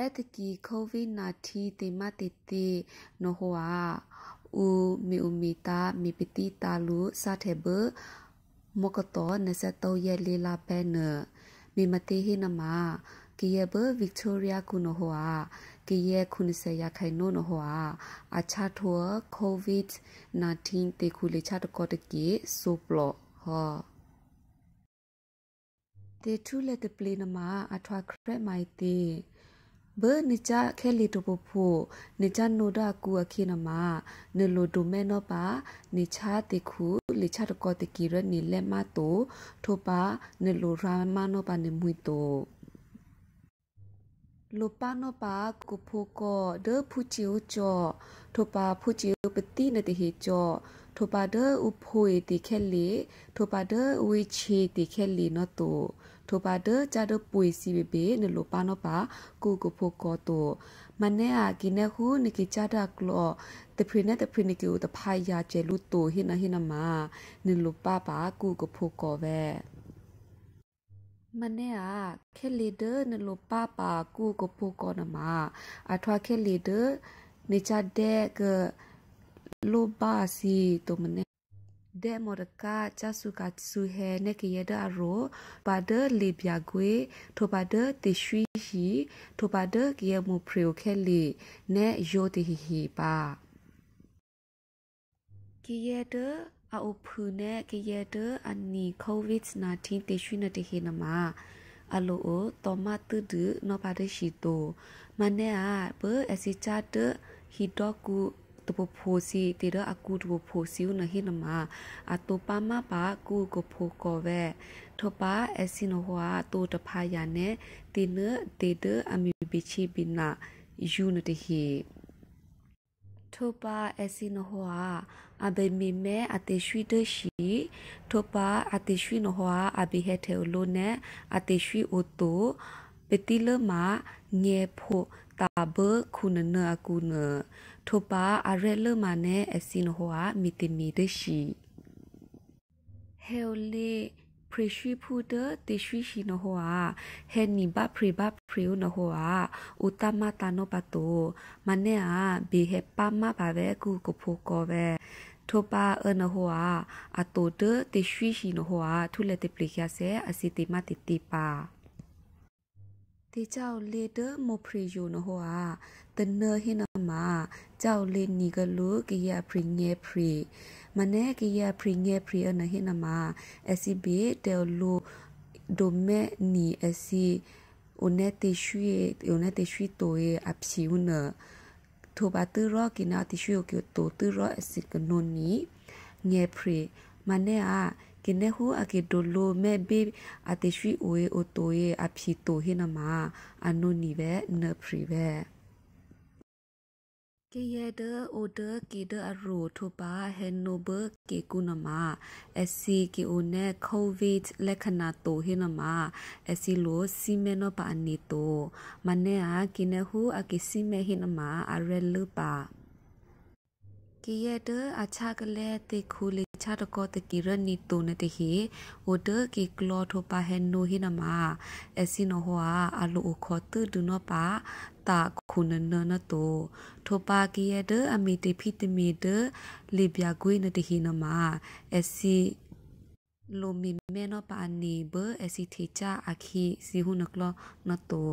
အဲ့တကီ COVID-19 တေမတေတေနော်ဟွာอูมีอุมีตามีปิติตาลุซาเทเบมกตอเนเซโตเยลีลาเปเนมีมติฮินามากิเยเบวิกตอเรียกุโนฮัวกิเยคุนเซยาไคโนโนฮัวอาชาทัวโควิด19เตคุเลชาตกอตกิซูปลอฮอတေထူလက်တပလီနမအထွာခရက်မိုက်တေဘနိချာခဲလီတူပဖို့နိချာနိုဒါကူအခိနမနေလိုဒိုမဲနောပါနိချာတိခုလိချာတကောတိကီရနီလက်မတိုထိုပါနေလိုရာမနောပါနေမွီတိုလိုပါနောပါကုဖိုကောဒေဖူချီယိုချောထိုပါဖူချီယိုပတိနတိဟေချောထိုပါဒေဥဖိုေတိခဲလီထိုပါဒေဝိချေတိခဲလီနောတုထိုပါဒေဂျာဒပွေစီဘေဘေနလိုပါနောပါကုကုဖိုကောတုမနဲ့အကိနေခုနကိချာဒကလောတဖိနေတဖိနေကိဥတဖိုင်ယာကျဲလူတုဟိနဟိနမနလိုပါပါကုကုဖိုကောပဲမနေ့ကခက်လီဒါနလိုပါပါကူကိုပူကောနမှာအထွားခက်လီဒါနေချတဲ့ကလိုပါစီတုံမနေ့ဒေမော်ကာချာစုကဆူဟဲနေကရဒါရိုပါဒလီပြကွေထိုပါဒတီရွှီဟီထိုပါဒကရမူဖရီယိုခဲလီနေယိုတီဟီပါ ကီရတဲ့အုပ်ဖူနေကေရတအန်နီကိုဗစ်19တေရှိနတေဟိနမအလိုအိုတမတ်တူနောပါဒရှိတိုမနဲ့အဘအစီချတ်ဟီဒကူတပဖို့စီတေရအကူတပဖို့စီဦးနဟိနမအတူပါမပါကူကိုဖို့ကောဝဲထပါအစီနဟွာတူတဖာရနဲ့တေနတေတအမီဘီချီဘီနာယူနတေဟိထိုပါအစီနဟွာအဘေမီမဲအတေရှိတရှိထိုပါအတေရှိနဟွာအဘေဟထဲလိုနဲ့အတေရှိအိုတိုပတိလမညေဖို့တာဘခုနနအကုနထိုပါအရဲလမနဲ့အစီနဟွာမီတီမီတရှိဟဲလီပရိရှိဖူဒတိရှိရှိနဟောအာဟဲနိဘပရိဘပရိယနဟောအာဥတမတနပတောမနေအာဘေဟပမပါပဲကုကဖို့ကောပဲထောပါအနဟောအာအတောတတိရှိရှိနဟောအာထုလက်တပလိကဆေအစီတိမတိတိပါတေကြောက်လေတမဖရီယိုနဟောအာတနဟိနမကြောက်လေနီကလုကိယပရိညေဖရီမနေ့ကရပရင်ငယ်ပရီနဟိနမအစီဘေတဲလူဒိုမဲနီအစီ onete shui onete shui to e apsi una to ba tu ro ki na ti shui ki to tu ro asi kanoni nge pre mane a ki ne hu a ki do lo me be a ti shui o e o to e apsi to he na ma anoni be na pre be ကေယဒအိုဒကေဒအရူထူပါဟန်နိုဘကေကုနမာအစီကေအိုနဲ့ကိုဗစ်လက္ခဏာတိုဟိနမာအစီလိုစီမေနောပါနီတိုမနေအကိနဟုအကိစီမေဟိနမာအရဲလူပါကီရဲ့တအချကလေတေခူလေချတကောတကီရနီတုန်တေဟီဝတကီကလောထောပါဟန်နိုဟီနမာအစီနိုဟွာအလူခောတုဒုနောပါတာခုနနနတောထောပါကီရဲ့တအမီတေဖီတမီတလေပြကွေးနတေဟီနမာအစီလိုမီမဲနောပါနီဘအစီထေချာအခီစီဟုနကလောနတော